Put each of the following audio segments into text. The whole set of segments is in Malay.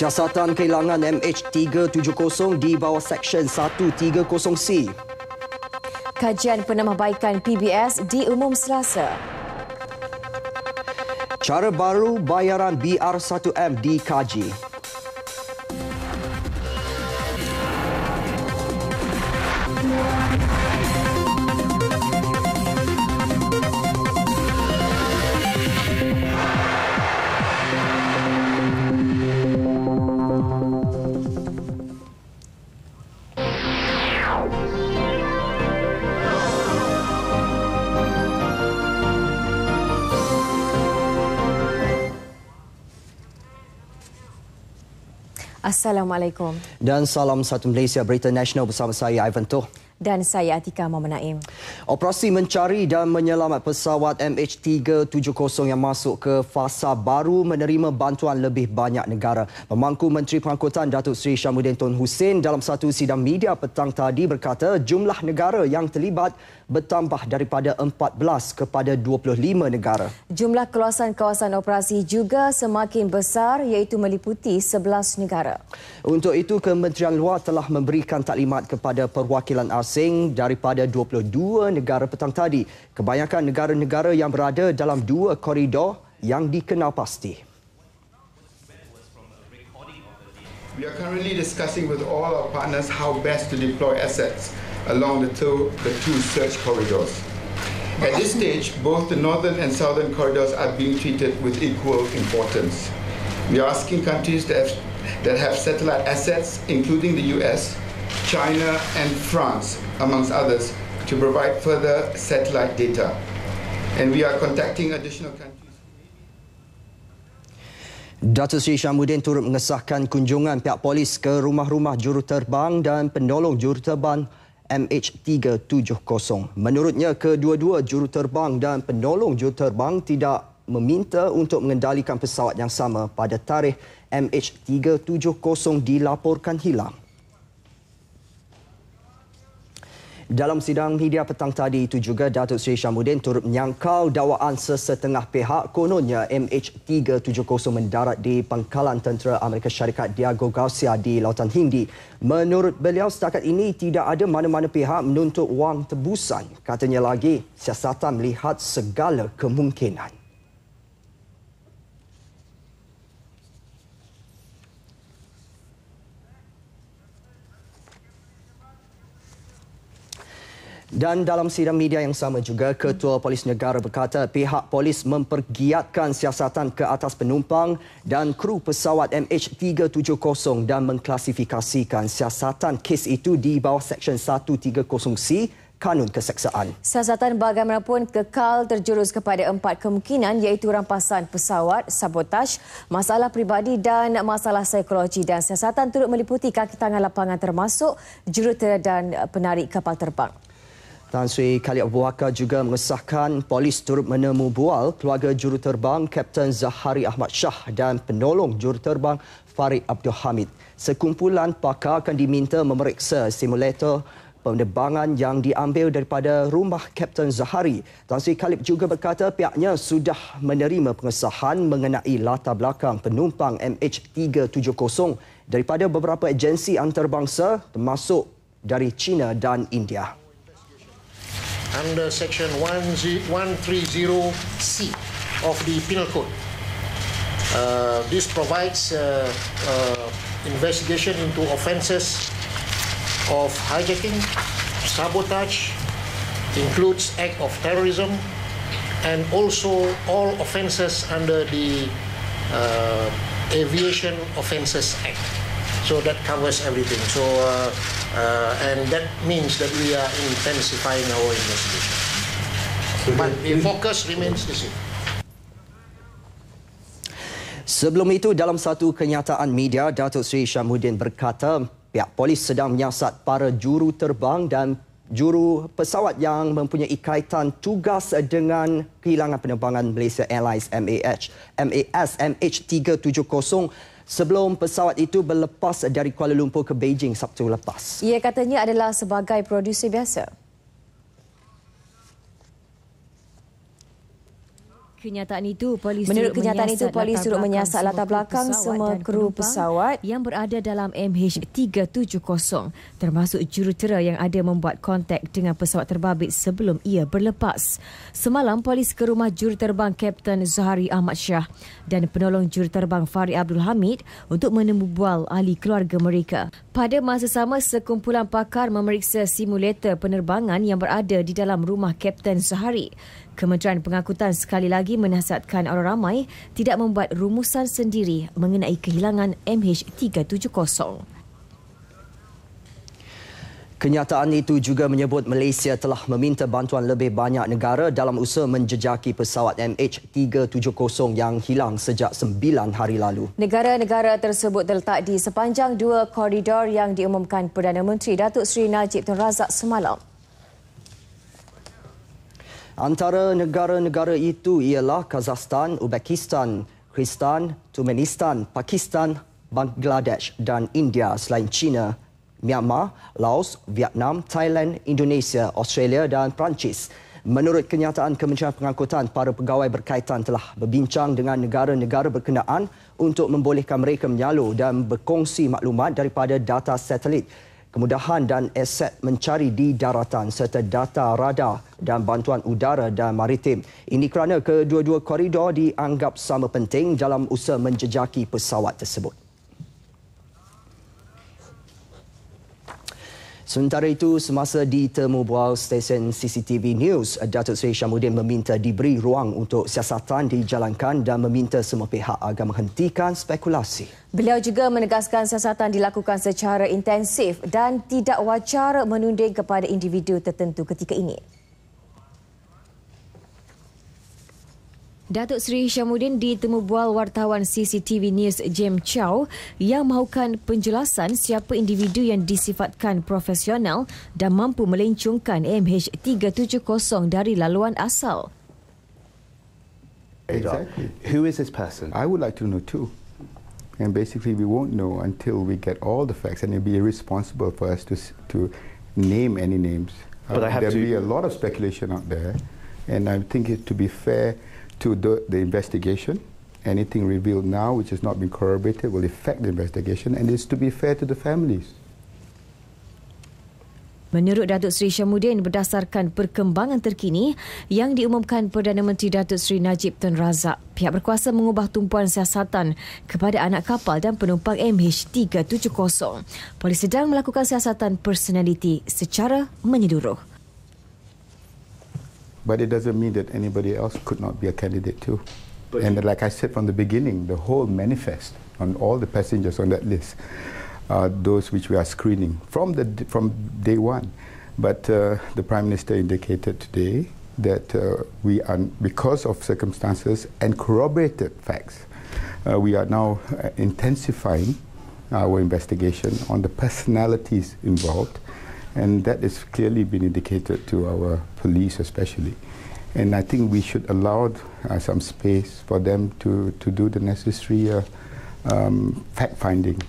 Siasatan kehilangan MH370 di bawah Seksyen 130C. Kajian penambahbaikan PBS diumum selasa. Cara baru bayaran BR1M dikaji. kaji. Assalamualaikum. Dan salam satu Malaysia Berita Nasional bersama saya Ivan Toh. Dan saya Atika Muhammad Naim. Operasi mencari dan menyelamat pesawat MH370 yang masuk ke fasa baru menerima bantuan lebih banyak negara. Pemangku Menteri Pengangkutan Datuk Seri Syamuddin Tun Hussein dalam satu sidang media petang tadi berkata jumlah negara yang terlibat bertambah daripada 14 kepada 25 negara. Jumlah keluasan kawasan operasi juga semakin besar iaitu meliputi 11 negara. Untuk itu, Kementerian Luar telah memberikan taklimat kepada perwakilan asing daripada 22 negara petang tadi. Kebanyakan negara-negara yang berada dalam dua koridor yang dikenal pasti. We are currently discussing with all our partners how best to deploy assets along the two, the two search corridors. At this stage, both the northern and southern corridors are being treated with equal importance. We are asking countries that have, that have satellite assets, including the US, China, and France, amongst others, to provide further satellite data. And we are contacting additional countries. Datuk Seri Syamuddin turut mengesahkan kunjungan pihak polis ke rumah-rumah juruterbang dan pendolong juruterbang MH370. Menurutnya, kedua-dua juruterbang dan pendolong juruterbang tidak meminta untuk mengendalikan pesawat yang sama pada tarikh MH370 dilaporkan hilang. Dalam sidang media petang tadi itu juga, Datuk Seri Syamuddin turut menyangkal dakwaan sesetengah pihak kononnya MH370 mendarat di pangkalan tentera Amerika Syarikat Diego Garcia di Lautan Hindi. Menurut beliau, setakat ini tidak ada mana-mana pihak menuntut wang tebusan. Katanya lagi, siasatan melihat segala kemungkinan. Dan dalam sidang media yang sama juga, Ketua Polis Negara berkata pihak polis mempergiatkan siasatan ke atas penumpang dan kru pesawat MH370 dan mengklasifikasikan siasatan kes itu di bawah Seksyen 130C Kanun Keseksaan. Siasatan bagaimanapun kekal terjurus kepada empat kemungkinan iaitu rampasan pesawat, sabotaj, masalah pribadi dan masalah psikologi dan siasatan turut meliputi kaki tangan lapangan termasuk jurutera dan penarik kapal terbang. Tan Sri Khalid Abu Bakar juga mengesahkan polis turut menemu bual keluarga juruterbang Kapten Zahari Ahmad Shah dan penolong juruterbang Farid Abdul Hamid. Sekumpulan pakar akan diminta memeriksa simulator penerbangan yang diambil daripada rumah Kapten Zahari. Tan Sri Khalid juga berkata pihaknya sudah menerima pengesahan mengenai latar belakang penumpang MH370 daripada beberapa agensi antarabangsa termasuk dari China dan India. under section 130C of the Penal Code. Uh, this provides uh, uh investigation into offenses of hijacking, sabotage, includes act of terrorism, and also all offenses under the uh, Aviation Offences Act. So that covers everything. So uh, uh, and that means that we are intensifying our investigation. But the focus remains the same. Sebelum itu dalam satu kenyataan media Datuk Seri Syamuddin berkata pihak polis sedang menyiasat para juru terbang dan juru pesawat yang mempunyai kaitan tugas dengan kehilangan penerbangan Malaysia Airlines MAH MAS MH370 sebelum pesawat itu berlepas dari Kuala Lumpur ke Beijing Sabtu lepas. Ia katanya adalah sebagai produser biasa. Kenyataan itu, polis Menurut kenyataan itu, polis suruh menyiasat latar belakang semua kru pesawat yang berada dalam MH370 termasuk jurutera yang ada membuat kontak dengan pesawat terbabit sebelum ia berlepas. Semalam, polis ke rumah juruterbang Kapten Zahari Ahmad Shah dan penolong juruterbang Farid Abdul Hamid untuk menemubual ahli keluarga mereka. Pada masa sama, sekumpulan pakar memeriksa simulator penerbangan yang berada di dalam rumah Kapten Zahari. Kementerian Pengangkutan sekali lagi menasihatkan orang ramai tidak membuat rumusan sendiri mengenai kehilangan MH370. Kenyataan itu juga menyebut Malaysia telah meminta bantuan lebih banyak negara dalam usaha menjejaki pesawat MH370 yang hilang sejak sembilan hari lalu. Negara-negara tersebut terletak di sepanjang dua koridor yang diumumkan Perdana Menteri Datuk Seri Najib Tun Razak semalam. Antara negara-negara itu ialah Kazakhstan, Uzbekistan, Kristan, Turkmenistan, Pakistan, Bangladesh dan India selain China, Myanmar, Laos, Vietnam, Thailand, Indonesia, Australia dan Perancis. Menurut kenyataan Kementerian Pengangkutan, para pegawai berkaitan telah berbincang dengan negara-negara berkenaan untuk membolehkan mereka menyalur dan berkongsi maklumat daripada data satelit kemudahan dan aset mencari di daratan serta data radar dan bantuan udara dan maritim. Ini kerana kedua-dua koridor dianggap sama penting dalam usaha menjejaki pesawat tersebut. Sementara itu, semasa di temu bual stesen CCTV News, Datuk Seri Syamuddin meminta diberi ruang untuk siasatan dijalankan dan meminta semua pihak agar menghentikan spekulasi. Beliau juga menegaskan siasatan dilakukan secara intensif dan tidak wacara menunding kepada individu tertentu ketika ini. Datuk Seri Syamuddin ditemu bual wartawan CCTV News Jim Chow yang mahukan penjelasan siapa individu yang disifatkan profesional dan mampu melencungkan MH370 dari laluan asal. Exactly. Who is this person? I would like to know too. And basically we won't know until we get all the facts and it'd be irresponsible for us to to name any names. But uh, I have there'll to... be a lot of speculation out there and I think it to be fair to the, the investigation. Anything revealed now which has not been corroborated will affect the investigation and is to be fair to the families. Menurut Datuk Seri Syamuddin, berdasarkan perkembangan terkini yang diumumkan Perdana Menteri Datuk Seri Najib Tun Razak, pihak berkuasa mengubah tumpuan siasatan kepada anak kapal dan penumpang MH370. Polis sedang melakukan siasatan personaliti secara menyeluruh. But it doesn't mean that anybody else could not be a candidate too. But and like I said from the beginning, the whole manifest on all the passengers on that list are those which we are screening from, the, from day one. But uh, the Prime Minister indicated today that uh, we are, because of circumstances and corroborated facts, uh, we are now uh, intensifying our investigation on the personalities involved and that has clearly been indicated to our police especially. And I think we should allow uh, some space for them to, to do the necessary uh, um, fact-finding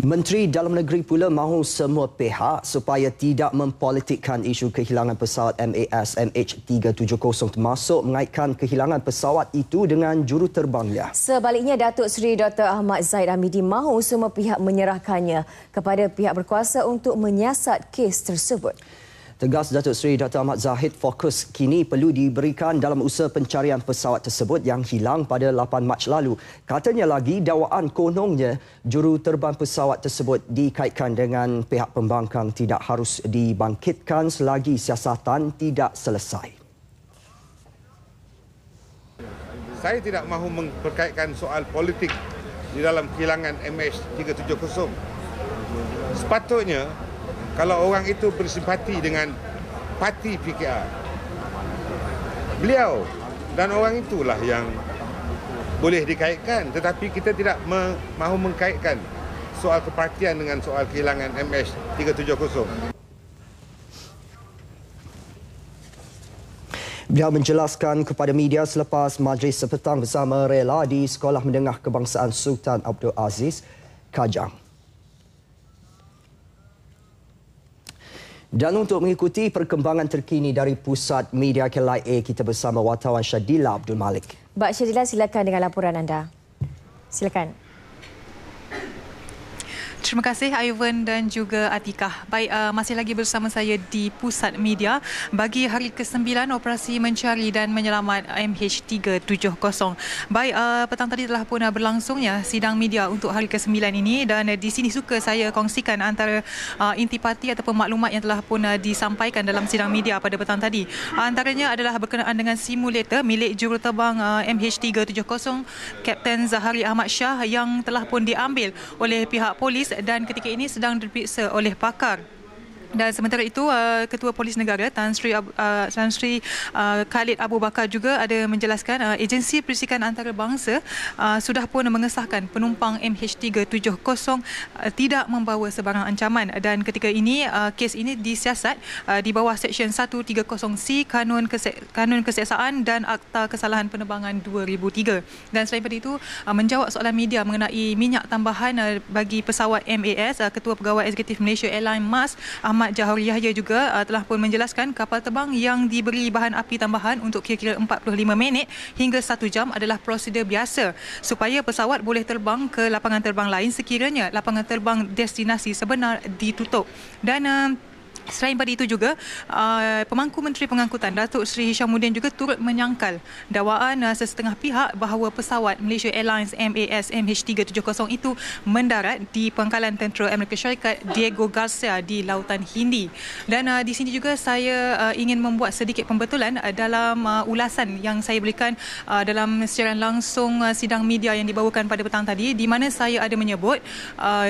Menteri Dalam Negeri pula mahu semua pihak supaya tidak mempolitikkan isu kehilangan pesawat MAS MH370 termasuk mengaitkan kehilangan pesawat itu dengan juruterbangnya. Sebaliknya, Datuk Seri Dr. Ahmad Zaid Amidi mahu semua pihak menyerahkannya kepada pihak berkuasa untuk menyiasat kes tersebut. Tegas Datuk Seri Dr. Ahmad Zahid, fokus kini perlu diberikan dalam usaha pencarian pesawat tersebut yang hilang pada 8 Mac lalu. Katanya lagi, dakwaan kononnya juru terbang pesawat tersebut dikaitkan dengan pihak pembangkang tidak harus dibangkitkan selagi siasatan tidak selesai. Saya tidak mahu memperkaitkan soal politik di dalam kehilangan MH370. Sepatutnya kalau orang itu bersimpati dengan parti PKR. Beliau dan orang itulah yang boleh dikaitkan tetapi kita tidak me mahu mengkaitkan soal kepartian dengan soal kehilangan MH370. Beliau menjelaskan kepada media selepas majlis sepetang bersama rela di Sekolah Menengah Kebangsaan Sultan Abdul Aziz, Kajang. Dan untuk mengikuti perkembangan terkini dari pusat media Kelai kita bersama wartawan Syadila Abdul Malik. Bak Syadila, silakan dengan laporan anda. Silakan. Terima kasih Ivan dan juga Atikah. Baik, uh, masih lagi bersama saya di Pusat Media bagi hari ke-9 operasi mencari dan menyelamat MH370. Baik, uh, petang tadi telah pun uh, berlangsungnya sidang media untuk hari ke-9 ini dan uh, di sini suka saya kongsikan antara uh, intipati ataupun maklumat yang telah pun uh, disampaikan dalam sidang media pada petang tadi. Uh, antaranya adalah berkenaan dengan simulator milik juruterbang uh, MH370 Kapten Zahari Ahmad Shah yang telah pun diambil oleh pihak polis dan ketika ini sedang diperiksa oleh pakar dan sementara itu uh, Ketua Polis Negara Tan Sri Ab- uh, Tan Sri uh, Khalid Abu Bakar juga ada menjelaskan agensi perisikan antarabangsa sudah pun mengesahkan penumpang MH370 tidak membawa sebarang ancaman dan ketika ini kes ini disiasat di bawah Seksyen 130C Kanun, Kesek- Kanun Keseksaan dan Akta Kesalahan Penerbangan 2003. Dan selain itu menjawab soalan media mengenai minyak tambahan bagi pesawat MAS Ketua Pegawai Eksekutif Malaysia Airline Mas Ahmad Ahmad Jahuriah juga uh, telah pun menjelaskan kapal terbang yang diberi bahan api tambahan untuk kira-kira 45 minit hingga 1 jam adalah prosedur biasa supaya pesawat boleh terbang ke lapangan terbang lain sekiranya lapangan terbang destinasi sebenar ditutup. Dan uh, Selain pada itu juga, uh, pemangku Menteri Pengangkutan Datuk Seri Hishamuddin juga turut menyangkal dakwaan uh, sesetengah pihak bahawa pesawat Malaysia Airlines MAS MH370 itu mendarat di pangkalan tentera Amerika Syarikat Diego Garcia di Lautan Hindi. Dan uh, di sini juga saya ingin membuat sedikit pembetulan dalam ulasan yang saya berikan dalam siaran langsung sidang media yang dibawakan pada petang tadi di mana saya ada menyebut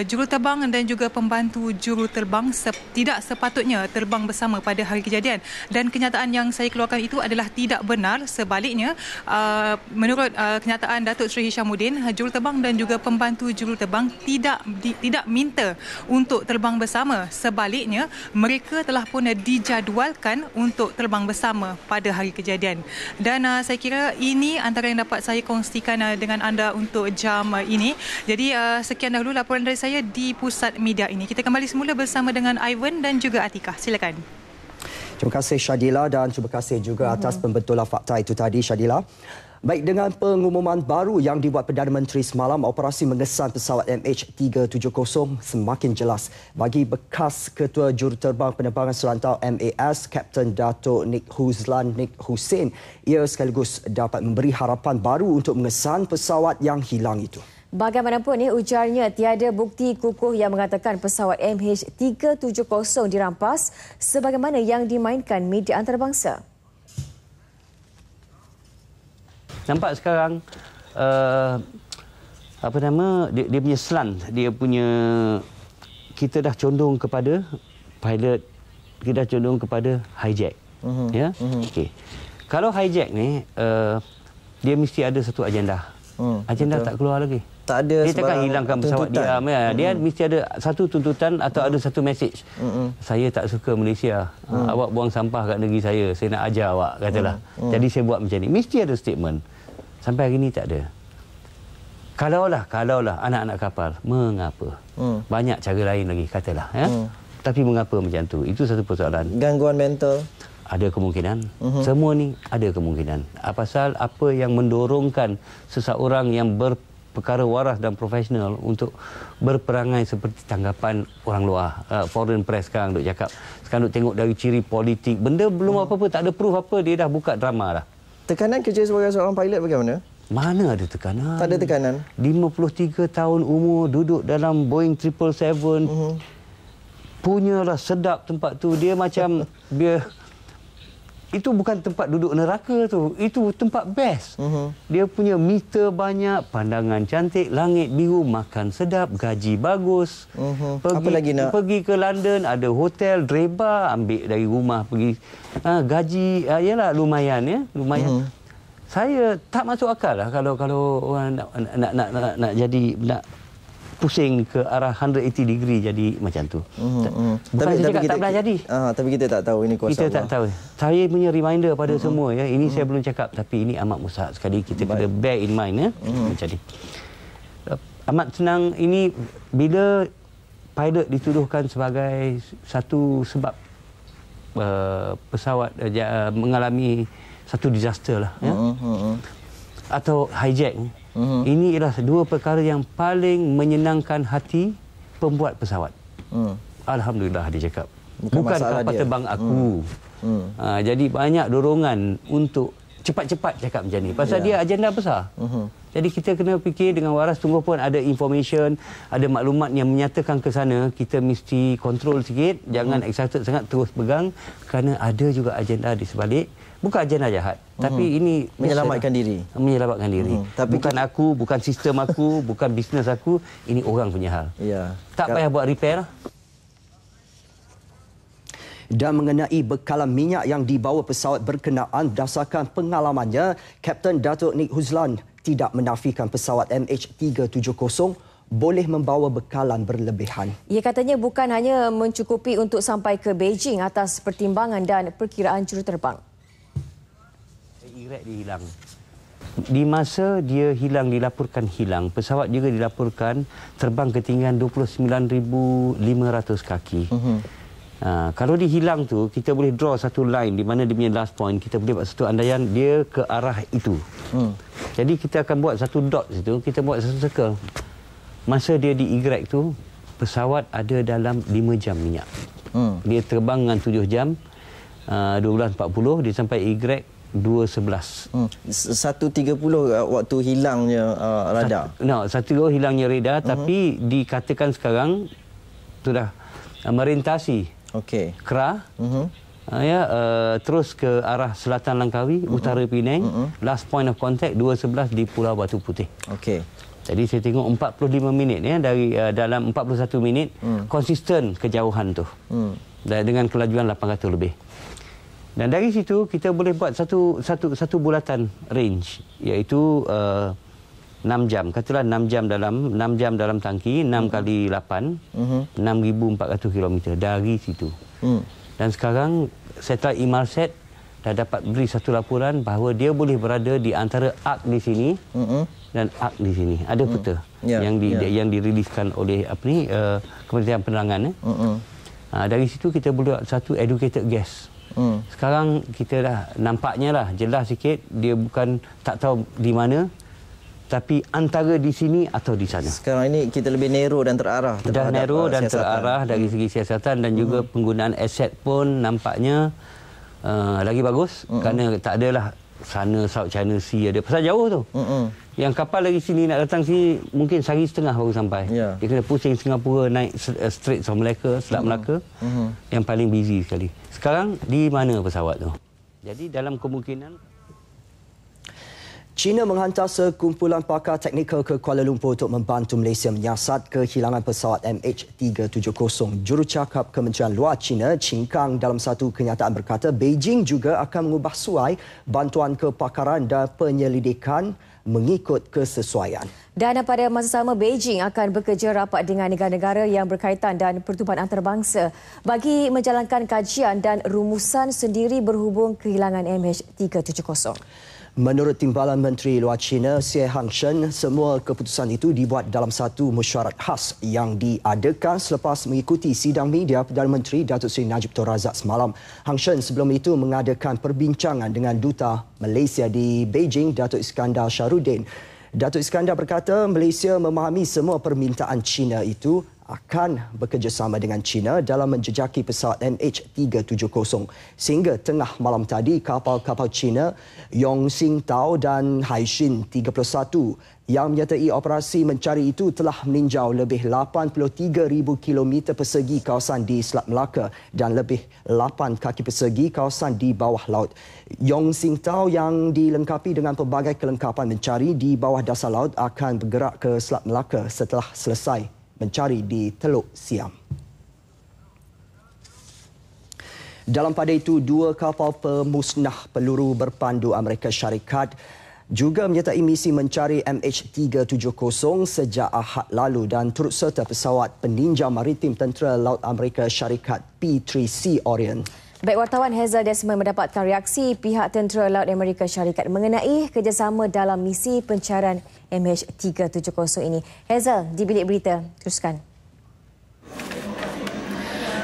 juruterbang dan juga pembantu juruterbang tidak sepatutnya sepatutnya terbang bersama pada hari kejadian dan kenyataan yang saya keluarkan itu adalah tidak benar sebaliknya uh, menurut uh, kenyataan Datuk Seri Hishamuddin jurutebang dan juga pembantu jurutebang tidak di, tidak minta untuk terbang bersama sebaliknya mereka telah pun dijadualkan untuk terbang bersama pada hari kejadian dan uh, saya kira ini antara yang dapat saya kongsikan uh, dengan anda untuk jam uh, ini jadi uh, sekian dahulu laporan dari saya di pusat media ini kita kembali semula bersama dengan Ivan dan juga Atika. Silakan. Terima kasih Shadila dan terima kasih juga mhm. atas pembetulan fakta itu tadi Shadila. Baik dengan pengumuman baru yang dibuat Perdana Menteri semalam, operasi mengesan pesawat MH370 semakin jelas bagi bekas Ketua Juruterbang Penerbangan selantau MAS, Kapten Datuk Nik Huzlan Nik Hussein. Ia sekaligus dapat memberi harapan baru untuk mengesan pesawat yang hilang itu. Bagaimanapun, eh, ujarnya tiada bukti kukuh yang mengatakan pesawat MH370 dirampas sebagaimana yang dimainkan media antarabangsa. Nampak sekarang, uh, apa nama, dia, dia punya selan, dia punya, kita dah condong kepada pilot, kita dah condong kepada hijack. Uh mhm. -huh. ya? uh mhm. -huh. okay. Kalau hijack ni, uh, dia mesti ada satu agenda. Uh, agenda betul. tak keluar lagi tak ada dia takkan hilangkan pesawat diam ya. dia hmm. mesti ada satu tuntutan atau mm. ada satu message Mm-mm. saya tak suka Malaysia mm. awak buang sampah kat negeri saya saya nak ajar awak katalah mm. Mm. jadi saya buat macam ni mesti ada statement sampai hari ni tak ada kalaulah kalaulah anak-anak kapal mengapa mm. banyak cara lain lagi katalah ya mm. tapi mengapa macam tu itu satu persoalan gangguan mental ada kemungkinan mm-hmm. semua ni ada kemungkinan apa pasal apa yang mendorongkan seseorang yang ber perkara waras dan profesional untuk berperangai seperti tanggapan orang luar uh, foreign press sekarang duk cakap sekarang duk tengok dari ciri politik benda belum hmm. apa-apa tak ada proof apa dia dah buka drama dah tekanan kerja sebagai seorang pilot bagaimana mana ada tekanan tak ada tekanan 53 tahun umur duduk dalam Boeing 777 uh-huh. Hmm. punyalah sedap tempat tu dia macam dia itu bukan tempat duduk neraka tu. Itu tempat best. Uh mhm. -huh. Dia punya meter banyak, pandangan cantik, langit biru, makan sedap, gaji bagus. Uh mhm. -huh. pergi, Apa lagi nak? Pergi ke London, ada hotel, dreba, ambil dari rumah pergi. Ha, gaji, ha, yalah lumayan ya, lumayan. Uh mhm. -huh. Saya tak masuk akal lah kalau kalau orang nak nak nak nak, nak, nak jadi nak pusing ke arah 180 degree jadi macam tu. Mm-hmm. Tapi tapi kita, tak pernah jadi. Uh, tapi kita tak tahu ini kuasa kita Allah. Kita tak tahu. Saya punya reminder pada mm-hmm. semua ya. Ini mm-hmm. saya belum cakap tapi ini amat musahak sekali kita Baik. kena bear in mind ya. Mm-hmm. Macam ni. Amat senang ini bila pilot dituduhkan sebagai satu sebab uh, pesawat uh, mengalami satu disaster lah ya. Mm-hmm. Atau hijack huh mhm. Ini ialah dua perkara yang paling menyenangkan hati pembuat pesawat. Uh-huh. Alhamdulillah dia cakap. Bukan kapal terbang aku. Uh-huh. Uh, jadi banyak dorongan untuk cepat-cepat cakap macam ni. Pasal yeah. dia agenda besar. Uh-huh. Jadi kita kena fikir dengan waras tunggu pun ada information, ada maklumat yang menyatakan ke sana, kita mesti kontrol sikit, jangan excited sangat terus pegang kerana ada juga agenda di sebalik, bukan agenda jahat. Tapi hmm. ini menyelamatkan diri. Ah, menyelamatkan diri. Hmm. Tapi bukan kita... aku, bukan sistem aku, bukan bisnes aku, ini orang punya hal. Ya. Tak Kar payah buat repair lah. Dan mengenai bekalan minyak yang dibawa pesawat berkenaan berdasarkan pengalamannya, Kapten Datuk Nik Huzlan tidak menafikan pesawat MH370 boleh membawa bekalan berlebihan. Ia katanya bukan hanya mencukupi untuk sampai ke Beijing atas pertimbangan dan perkiraan juruterbang riwayat dia hilang. Di masa dia hilang, dilaporkan hilang, pesawat juga dilaporkan terbang ketinggian 29,500 kaki. Mm -hmm. ha, kalau dia hilang tu, kita boleh draw satu line di mana dia punya last point, kita boleh buat satu andaian dia ke arah itu. Mm. Jadi kita akan buat satu dot situ, kita buat satu circle. Masa dia di Y tu, pesawat ada dalam 5 jam minyak. Mm. Dia terbang dengan 7 jam, ah, uh, 12.40, dia sampai Y, Hmm. 1.30 uh, waktu hilangnya uh, radar. Nah, no, 1.30 hilangnya radar hmm. tapi dikatakan sekarang sudah uh, merintasi. Okey. Kra. Hmm. Uh, ya, uh, terus ke arah selatan Langkawi, hmm. utara Pinang, hmm. last point of contact 2.11 di Pulau Batu Putih. Okay. Jadi saya tengok 45 minit ya dari uh, dalam 41 minit hmm. konsisten kejauhan tu. Hmm. dengan kelajuan 800 lebih. Dan dari situ kita boleh buat satu satu satu bulatan range iaitu uh, 6 jam. Katalah 6 jam dalam 6 jam dalam tangki 6 hmm. kali 8 hmm. 6400 km dari situ. Hmm. Dan sekarang setelah Imarset dah dapat beri satu laporan bahawa dia boleh berada di antara ark di sini hmm. dan ark di sini. Ada hmm. peta yeah. yang di yeah. yang diriliskan oleh apa ni uh, Kementerian Penerangan eh. Hmm. Uh, dari situ kita boleh buat satu educated guess. Hmm. Sekarang kita dah nampaknya lah jelas sikit dia bukan tak tahu di mana tapi antara di sini atau di sana. Sekarang ini kita lebih nero dan terarah dah nero uh, dan siasatan. terarah dari hmm. segi siasatan dan hmm. juga penggunaan aset pun nampaknya uh, lagi bagus hmm. kerana tak adalah sana South China Sea ada pasal jauh tu. Hmm. hmm. Yang kapal dari sini nak datang sini mungkin sehari setengah baru sampai. Yeah. Dia kena pusing Singapura naik uh, straight from Malacca, Selat uh-huh. Melaka. Uh-huh. Yang paling busy sekali. Sekarang di mana pesawat tu? Jadi dalam kemungkinan China menghantar sekumpulan pakar teknikal ke Kuala Lumpur untuk membantu Malaysia menyiasat kehilangan pesawat MH370. Jurucakap Kementerian Luar China, Ching Kang dalam satu kenyataan berkata Beijing juga akan mengubah suai bantuan kepakaran dan penyelidikan mengikut kesesuaian. Dan pada masa sama Beijing akan bekerja rapat dengan negara-negara yang berkaitan dan pertubuhan antarabangsa bagi menjalankan kajian dan rumusan sendiri berhubung kehilangan MH370. Menurut Timbalan Menteri Luar China, Xie Hang Chen, semua keputusan itu dibuat dalam satu mesyuarat khas yang diadakan selepas mengikuti sidang media Perdana Menteri Datuk Seri Najib Tun Razak semalam. Hang Chen sebelum itu mengadakan perbincangan dengan Duta Malaysia di Beijing, Datuk Iskandar Sharudin. Datuk Iskandar berkata Malaysia memahami semua permintaan China itu akan bekerjasama dengan China dalam menjejaki pesawat MH370. Sehingga tengah malam tadi, kapal-kapal China Yongxing Tao dan Haixin 31 yang menyertai operasi mencari itu telah meninjau lebih 83,000 km persegi kawasan di Selat Melaka dan lebih 8 kaki persegi kawasan di bawah laut. Yongxing Tao yang dilengkapi dengan pelbagai kelengkapan mencari di bawah dasar laut akan bergerak ke Selat Melaka setelah selesai mencari di Teluk Siam. Dalam pada itu, dua kapal pemusnah peluru berpandu Amerika Syarikat juga menyertai misi mencari MH370 sejak Ahad lalu dan turut serta pesawat peninjau maritim tentera laut Amerika Syarikat P3C Orient. Baik wartawan Heza Desmond mendapatkan reaksi pihak Tentera Laut Amerika Syarikat mengenai kerjasama dalam misi pencarian MH370 ini. Heza, di bilik berita, teruskan.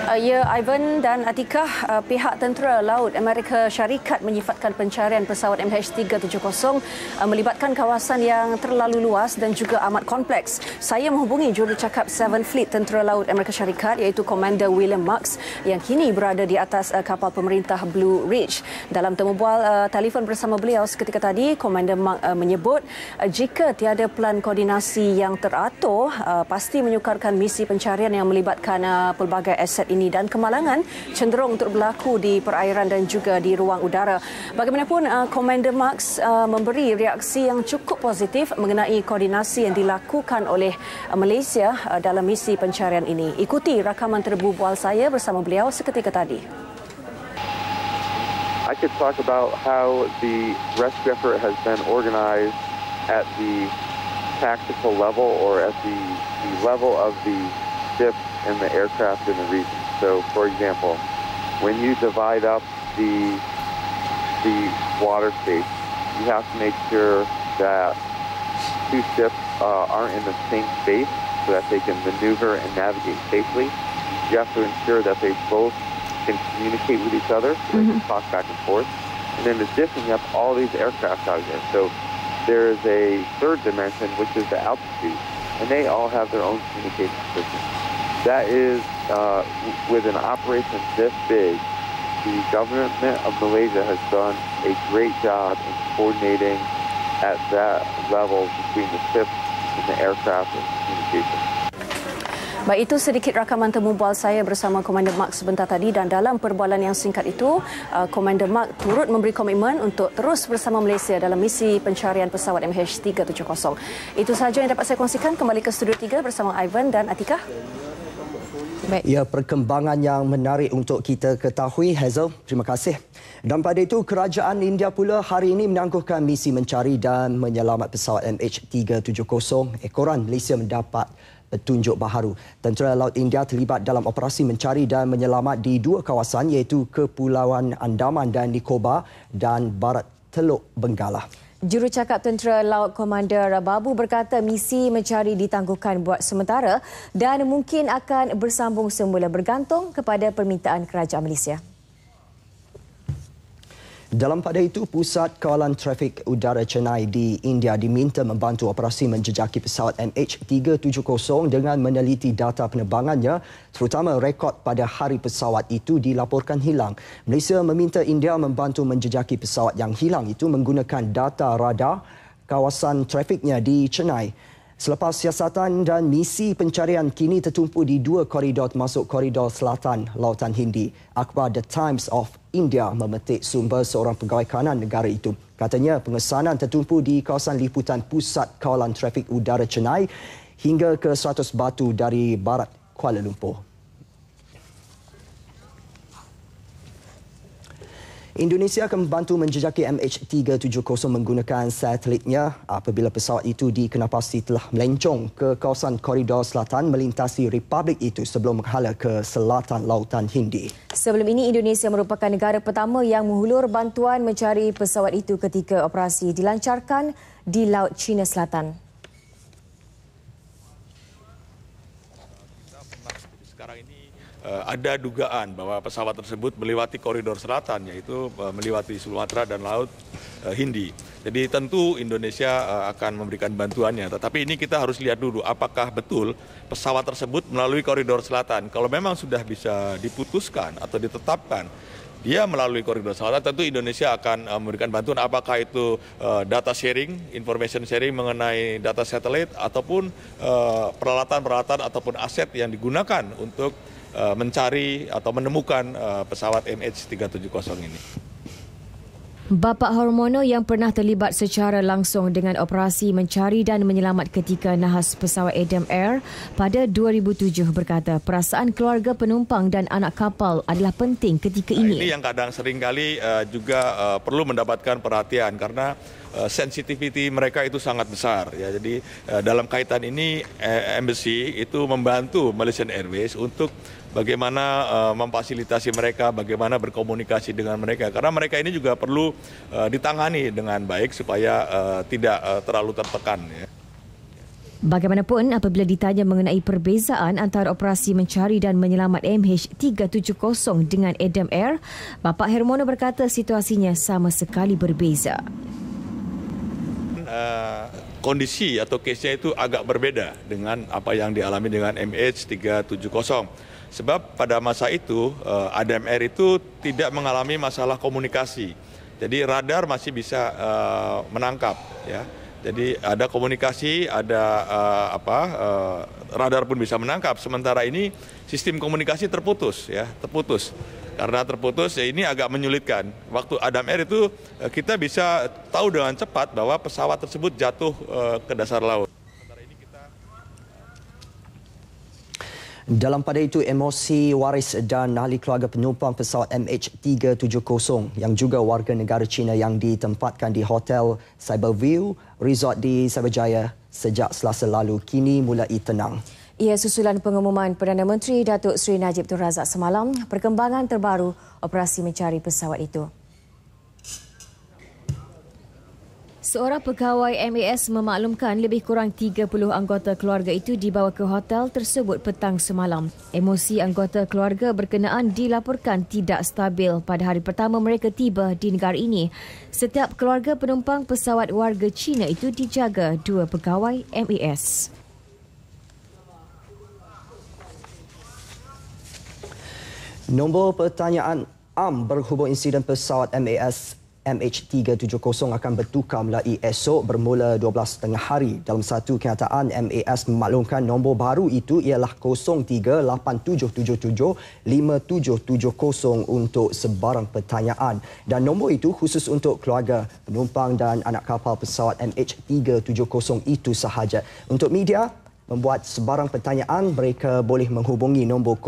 Uh, ya, Ivan dan Atika, uh, pihak tentera laut Amerika Syarikat menyifatkan pencarian pesawat MH370 uh, melibatkan kawasan yang terlalu luas dan juga amat kompleks. Saya menghubungi jurucakap Seven Fleet Tentera Laut Amerika Syarikat iaitu Komander William Max yang kini berada di atas kapal pemerintah Blue Ridge. Dalam temubual telefon bersama beliau seketika tadi, Komander Mark menyebut jika tiada pelan koordinasi yang teratur, pasti menyukarkan misi pencarian yang melibatkan pelbagai aset ini ini dan kemalangan cenderung untuk berlaku di perairan dan juga di ruang udara. Bagaimanapun, Komander uh, Max uh, memberi reaksi yang cukup positif mengenai koordinasi yang dilakukan oleh uh, Malaysia dalam misi pencarian ini. Ikuti rakaman terbubual saya bersama beliau seketika tadi. I could talk about how the rescue effort has been organized at the tactical level or at the, the level of the ship and the aircraft in the region. So, for example, when you divide up the the water space, you have to make sure that two ships uh, aren't in the same space so that they can maneuver and navigate safely. You have to ensure that they both can communicate with each other, so they can mm-hmm. talk back and forth. And in addition, you have all these aircraft out here. So there is a third dimension, which is the altitude, and they all have their own communication systems. That is, uh, with an operation this big, the government of Malaysia has done a great job in coordinating at that level between the ships and the aircraft and communication. Baik itu sedikit rakaman temu bual saya bersama Komander Mark sebentar tadi dan dalam perbualan yang singkat itu uh, Komander Mark turut memberi komitmen untuk terus bersama Malaysia dalam misi pencarian pesawat MH370. Itu sahaja yang dapat saya kongsikan kembali ke studio 3 bersama Ivan dan Atika. Baik. Ya, perkembangan yang menarik untuk kita ketahui, Hazel. Terima kasih. Dan pada itu, kerajaan India pula hari ini menangguhkan misi mencari dan menyelamat pesawat MH370. Ekoran Malaysia mendapat petunjuk baharu. Tentera Laut India terlibat dalam operasi mencari dan menyelamat di dua kawasan iaitu Kepulauan Andaman dan Nicobar dan Barat Teluk Benggala. Jurucakap Tentera Laut Komander Babu berkata misi mencari ditangguhkan buat sementara dan mungkin akan bersambung semula bergantung kepada permintaan Kerajaan Malaysia. Dalam pada itu, Pusat Kawalan Trafik Udara Chennai di India diminta membantu operasi menjejaki pesawat MH370 dengan meneliti data penerbangannya, terutama rekod pada hari pesawat itu dilaporkan hilang. Malaysia meminta India membantu menjejaki pesawat yang hilang itu menggunakan data radar kawasan trafiknya di Chennai. Selepas siasatan dan misi pencarian kini tertumpu di dua koridor masuk koridor selatan Lautan Hindi. Akhbar The Times of India memetik sumber seorang pegawai kanan negara itu. Katanya pengesanan tertumpu di kawasan liputan pusat kawalan trafik udara Chennai hingga ke 100 batu dari barat Kuala Lumpur. Indonesia akan membantu menjejaki MH370 menggunakan satelitnya apabila pesawat itu dikenapasi telah melencong ke kawasan koridor selatan melintasi republik itu sebelum menghala ke selatan lautan Hindi. Sebelum ini Indonesia merupakan negara pertama yang menghulur bantuan mencari pesawat itu ketika operasi dilancarkan di laut China Selatan. Eh, ada dugaan bahwa pesawat tersebut melewati koridor selatan yaitu eh, melewati Sumatera dan Laut eh, Hindi. Jadi tentu Indonesia akan memberikan bantuannya. Tetapi ini kita harus lihat dulu apakah betul pesawat tersebut melalui koridor selatan. Kalau memang sudah bisa diputuskan atau ditetapkan dia melalui koridor selatan tentu Indonesia akan memberikan bantuan apakah itu data sharing, information sharing mengenai data satelit ataupun peralatan-peralatan ataupun aset yang digunakan untuk Uh, mencari atau menemukan uh, pesawat MH370 ini. Bapak Hormono yang pernah terlibat secara langsung dengan operasi mencari dan menyelamat ketika nahas pesawat Adam Air pada 2007 berkata perasaan keluarga penumpang dan anak kapal adalah penting ketika ini. Nah, ini yang kadang seringkali uh, juga uh, perlu mendapatkan perhatian karena sensitivity mereka itu sangat besar ya. Jadi dalam kaitan ini uh, embassy itu membantu Malaysian Airways untuk bagaimana uh, memfasilitasi mereka, bagaimana berkomunikasi dengan mereka. Karena mereka ini juga perlu uh, ditangani dengan baik supaya uh, tidak uh, terlalu tertekan. Ya. Bagaimanapun, apabila ditanya mengenai perbezaan antara operasi mencari dan menyelamat MH370 dengan Adam Air, Bapak Hermono berkata situasinya sama sekali berbeza. Uh, kondisi atau kesnya itu agak berbeda dengan apa yang dialami dengan MH370. Sebab pada masa itu uh, eh, ADMR itu tidak mengalami masalah komunikasi. Jadi radar masih bisa uh, menangkap ya. Jadi ada komunikasi, ada uh, apa uh, radar pun bisa menangkap. Sementara ini sistem komunikasi terputus ya, terputus. Karena terputus ya ini agak menyulitkan. Waktu Adam Air itu kita bisa tahu dengan cepat bahwa pesawat tersebut jatuh uh, ke dasar laut. Dalam pada itu, emosi waris dan ahli keluarga penumpang pesawat MH370 yang juga warga negara China yang ditempatkan di Hotel Cyberview Resort di Cyberjaya sejak selasa lalu kini mulai tenang. Ia susulan pengumuman Perdana Menteri Datuk Seri Najib Tun Razak semalam perkembangan terbaru operasi mencari pesawat itu. Seorang pegawai MAS memaklumkan lebih kurang 30 anggota keluarga itu dibawa ke hotel tersebut petang semalam. Emosi anggota keluarga berkenaan dilaporkan tidak stabil pada hari pertama mereka tiba di negara ini. Setiap keluarga penumpang pesawat warga China itu dijaga dua pegawai MAS. Nombor pertanyaan am berhubung insiden pesawat MAS MH370 akan bertukar mulai esok bermula 12.30 hari. Dalam satu kenyataan, MAS memaklumkan nombor baru itu ialah 0387775770 untuk sebarang pertanyaan. Dan nombor itu khusus untuk keluarga, penumpang dan anak kapal pesawat MH370 itu sahaja. Untuk media, membuat sebarang pertanyaan, mereka boleh menghubungi nombor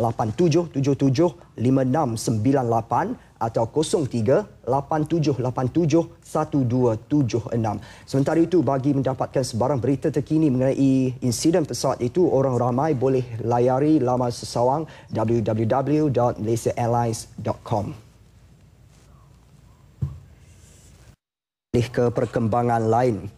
0387775698 atau 0387871276. Sementara itu bagi mendapatkan sebarang berita terkini mengenai insiden pesawat itu orang ramai boleh layari laman sesawang www.malaysiaairlines.com. Alih ke perkembangan lain.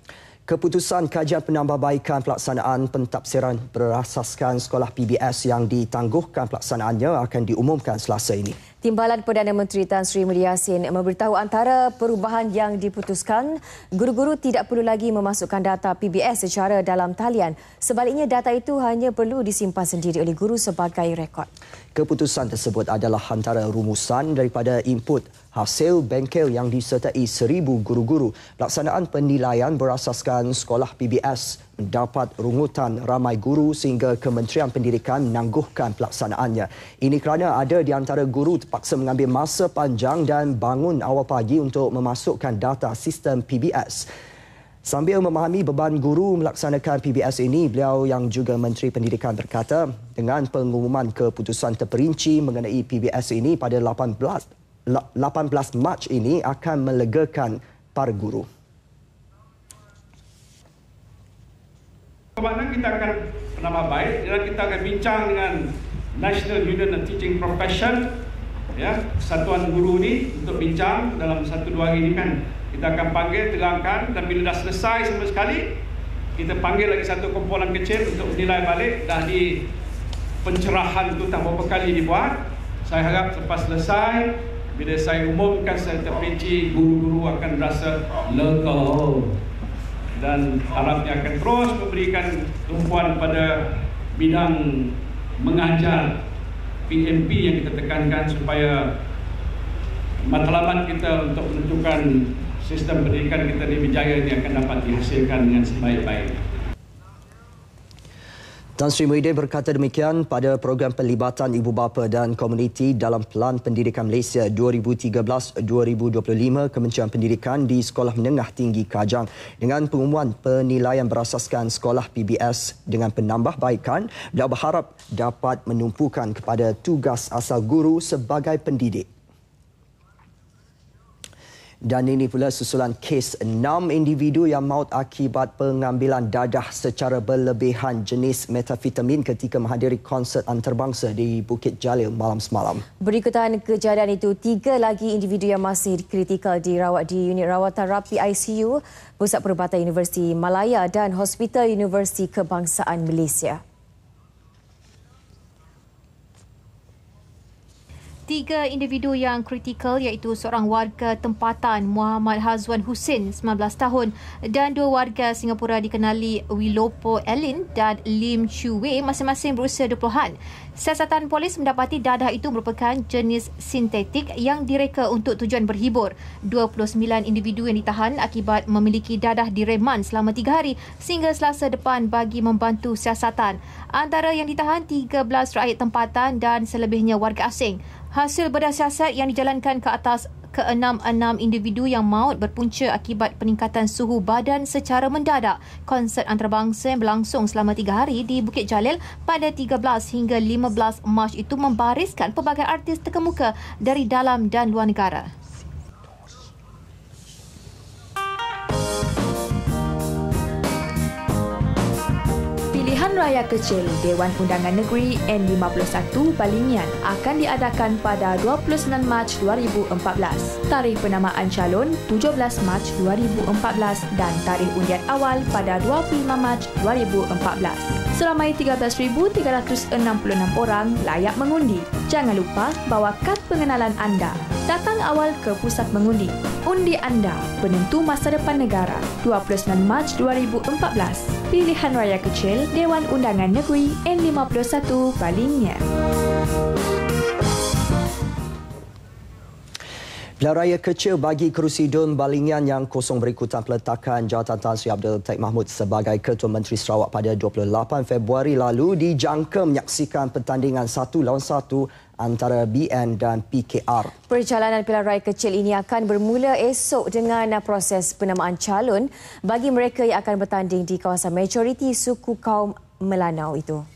Keputusan kajian penambahbaikan pelaksanaan pentadbiran berasaskan sekolah PBS yang ditangguhkan pelaksanaannya akan diumumkan selasa ini. Timbalan Perdana Menteri Tan Sri Mulya Yassin memberitahu antara perubahan yang diputuskan, guru-guru tidak perlu lagi memasukkan data PBS secara dalam talian. Sebaliknya, data itu hanya perlu disimpan sendiri oleh guru sebagai rekod. Keputusan tersebut adalah antara rumusan daripada input hasil bengkel yang disertai seribu guru-guru. Pelaksanaan penilaian berasaskan sekolah PBS mendapat rungutan ramai guru sehingga Kementerian Pendidikan menangguhkan pelaksanaannya. Ini kerana ada di antara guru terpaksa mengambil masa panjang dan bangun awal pagi untuk memasukkan data sistem PBS. Sambil memahami beban guru melaksanakan PBS ini, beliau yang juga Menteri Pendidikan berkata, dengan pengumuman keputusan terperinci mengenai PBS ini pada 18 18 Mac ini akan melegakan para guru. Kebetulan kita akan nama baik dan kita akan bincang dengan National Union of Teaching Profession ya, Satuan Guru ini untuk bincang dalam satu dua hari ini kan kita akan panggil, terangkan dan bila dah selesai semua sekali, kita panggil lagi satu kumpulan kecil untuk menilai balik dah di pencerahan itu tak berapa kali dibuat. Saya harap selepas selesai, bila saya umumkan saya terpinci, guru-guru akan rasa lega dan harapnya akan terus memberikan tumpuan pada bidang mengajar PMP yang kita tekankan supaya matlamat kita untuk menentukan sistem pendidikan kita di Bijaya ini akan dapat dihasilkan dengan sebaik-baik. Tan Sri Muhyiddin berkata demikian pada program pelibatan ibu bapa dan komuniti dalam Pelan Pendidikan Malaysia 2013-2025 Kementerian Pendidikan di Sekolah Menengah Tinggi Kajang dengan pengumuman penilaian berasaskan sekolah PBS dengan penambahbaikan beliau berharap dapat menumpukan kepada tugas asal guru sebagai pendidik. Dan ini pula susulan kes enam individu yang maut akibat pengambilan dadah secara berlebihan jenis metafitamin ketika menghadiri konsert antarabangsa di Bukit Jalil malam semalam. Berikutan kejadian itu, tiga lagi individu yang masih kritikal dirawat di unit rawatan rapi ICU, Pusat Perubatan Universiti Malaya dan Hospital Universiti Kebangsaan Malaysia. tiga individu yang kritikal iaitu seorang warga tempatan Muhammad Hazwan Hussein 19 tahun dan dua warga Singapura dikenali Wilopo Elin dan Lim Chu Wei masing-masing berusia 20-an. Siasatan polis mendapati dadah itu merupakan jenis sintetik yang direka untuk tujuan berhibur. 29 individu yang ditahan akibat memiliki dadah direman selama tiga hari sehingga selasa depan bagi membantu siasatan. Antara yang ditahan 13 rakyat tempatan dan selebihnya warga asing. Hasil bedah siasat yang dijalankan ke atas keenam-enam individu yang maut berpunca akibat peningkatan suhu badan secara mendadak. Konsert antarabangsa yang berlangsung selama tiga hari di Bukit Jalil pada 13 hingga 15 Mac itu membariskan pelbagai artis terkemuka dari dalam dan luar negara. Pilihan Raya Kecil Dewan Undangan Negeri N51 Balimian akan diadakan pada 29 Mac 2014. Tarikh penamaan calon 17 Mac 2014 dan tarikh undian awal pada 25 Mac 2014. Seramai 13,366 orang layak mengundi. Jangan lupa bawa kad pengenalan anda. Datang awal ke pusat mengundi. Undi anda, penentu masa depan negara. 29 Mac 2014. Pilihan Raya Kecil Dewan Dewan Undangan Negeri N51 Palingnya. Pilihan raya kecil bagi kerusi Dun Balingian yang kosong berikutan peletakan jawatan Tan Sri Abdul Taib Mahmud sebagai Ketua Menteri Sarawak pada 28 Februari lalu dijangka menyaksikan pertandingan satu lawan satu antara BN dan PKR. Perjalanan pilihan raya kecil ini akan bermula esok dengan proses penamaan calon bagi mereka yang akan bertanding di kawasan majoriti suku kaum Melanau itu.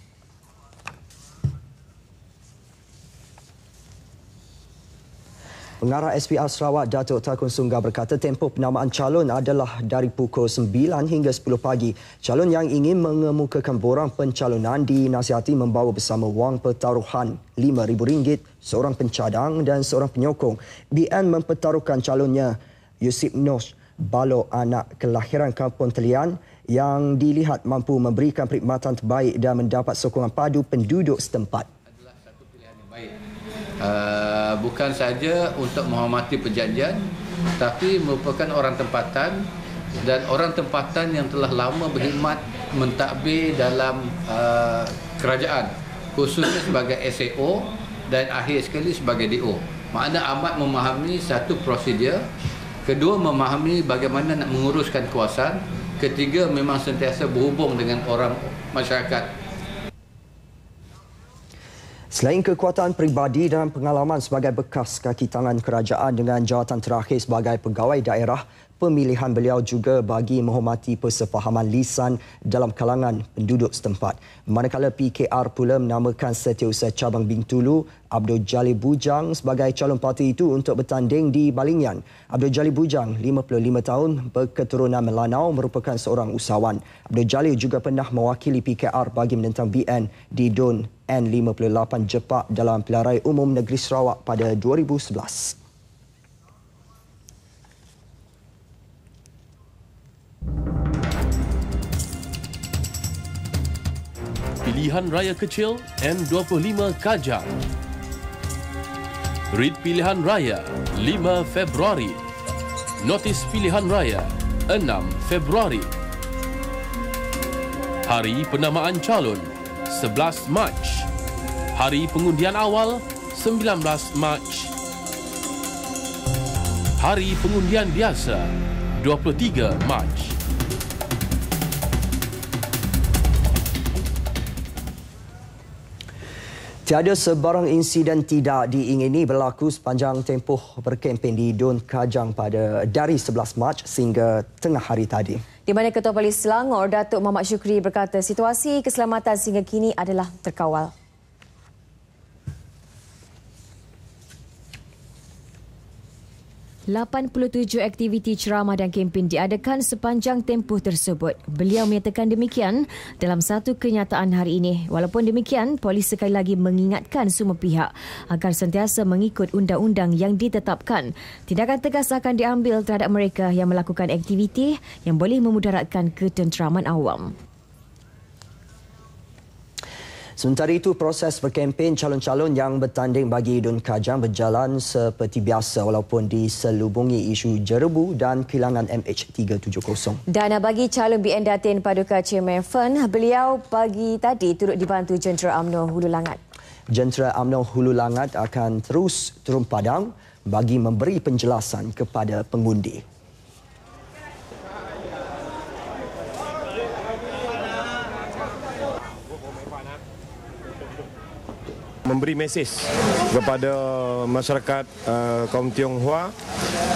Pengarah SPR Sarawak Datuk Takun Sungga berkata tempoh penamaan calon adalah dari pukul 9 hingga 10 pagi. Calon yang ingin mengemukakan borang pencalonan dinasihati membawa bersama wang pertaruhan RM5,000, seorang pencadang dan seorang penyokong. BN mempertaruhkan calonnya Yusip Nosh Balo anak kelahiran kampung Telian yang dilihat mampu memberikan perkhidmatan terbaik dan mendapat sokongan padu penduduk setempat uh, bukan saja untuk menghormati perjanjian tapi merupakan orang tempatan dan orang tempatan yang telah lama berkhidmat mentadbir dalam uh, kerajaan khususnya sebagai SAO dan akhir sekali sebagai DO. Makna amat memahami satu prosedur, kedua memahami bagaimana nak menguruskan kuasa, ketiga memang sentiasa berhubung dengan orang masyarakat Selain kekuatan peribadi dan pengalaman sebagai bekas kaki tangan kerajaan dengan jawatan terakhir sebagai pegawai daerah, pemilihan beliau juga bagi menghormati persefahaman lisan dalam kalangan penduduk setempat. Manakala PKR pula menamakan setiausaha cabang Bintulu, Abdul Jalil Bujang sebagai calon parti itu untuk bertanding di Balingian. Abdul Jalil Bujang, 55 tahun, berketurunan Melanau merupakan seorang usahawan. Abdul Jalil juga pernah mewakili PKR bagi menentang BN di DUN N58 Jepak dalam pelarai umum negeri Sarawak pada 2011. Pilihan Raya Kecil M25 Kajang Read Pilihan Raya 5 Februari Notis Pilihan Raya 6 Februari Hari Penamaan Calon 11 Mac Hari Pengundian Awal 19 Mac Hari Pengundian Biasa 23 Mac Tiada sebarang insiden tidak diingini berlaku sepanjang tempoh berkempen di Dun Kajang pada dari 11 Mac sehingga tengah hari tadi. Di mana Ketua Polis Selangor, Datuk Mahmat Syukri berkata situasi keselamatan sehingga kini adalah terkawal. 87 aktiviti ceramah dan kempen diadakan sepanjang tempoh tersebut. Beliau menyatakan demikian dalam satu kenyataan hari ini. Walaupun demikian, polis sekali lagi mengingatkan semua pihak agar sentiasa mengikut undang-undang yang ditetapkan. Tindakan tegas akan diambil terhadap mereka yang melakukan aktiviti yang boleh memudaratkan ketenteraman awam. Sementara itu, proses berkempen calon-calon yang bertanding bagi Dun Kajang berjalan seperti biasa walaupun diselubungi isu jerebu dan kehilangan MH370. Dan bagi calon BN Datin Paduka Chairman Fern, beliau pagi tadi turut dibantu Jentera UMNO Hulu Langat. Jentera UMNO Hulu Langat akan terus turun padang bagi memberi penjelasan kepada pengundi. memberi mesej kepada masyarakat uh, kaum Tionghoa